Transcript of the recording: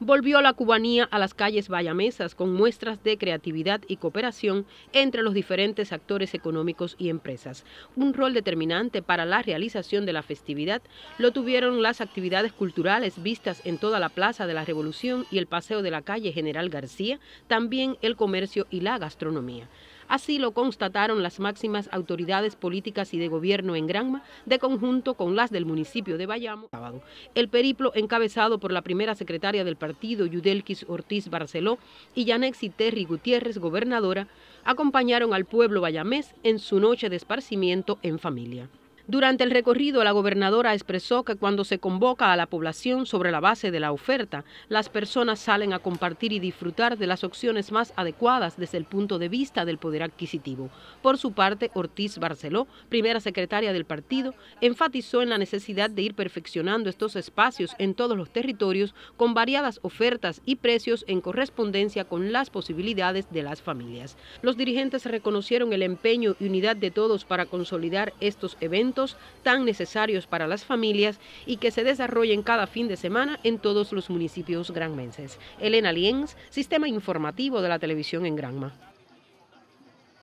volvió la cubanía a las calles vallamesas con muestras de creatividad y cooperación entre los diferentes actores económicos y empresas. Un rol determinante para la realización de la festividad lo tuvieron las actividades culturales vistas en toda la Plaza de la Revolución y el paseo de la calle General García, también el comercio y la gastronomía. Así lo constataron las máximas autoridades políticas y de gobierno en Granma, de conjunto con las del municipio de Bayamo. El periplo encabezado por la primera secretaria del partido, Yudelkis Ortiz Barceló, y Yanexi Terry Gutiérrez, gobernadora, acompañaron al pueblo bayamés en su noche de esparcimiento en familia. Durante el recorrido, la gobernadora expresó que cuando se convoca a la población sobre la base de la oferta, las personas salen a compartir y disfrutar de las opciones más adecuadas desde el punto de vista del poder adquisitivo. Por su parte, Ortiz Barceló, primera secretaria del partido, enfatizó en la necesidad de ir perfeccionando estos espacios en todos los territorios con variadas ofertas y precios en correspondencia con las posibilidades de las familias. Los dirigentes reconocieron el empeño y unidad de todos para consolidar estos eventos tan necesarios para las familias y que se desarrollen cada fin de semana en todos los municipios granmenses. Elena Lienz, Sistema Informativo de la Televisión en Granma.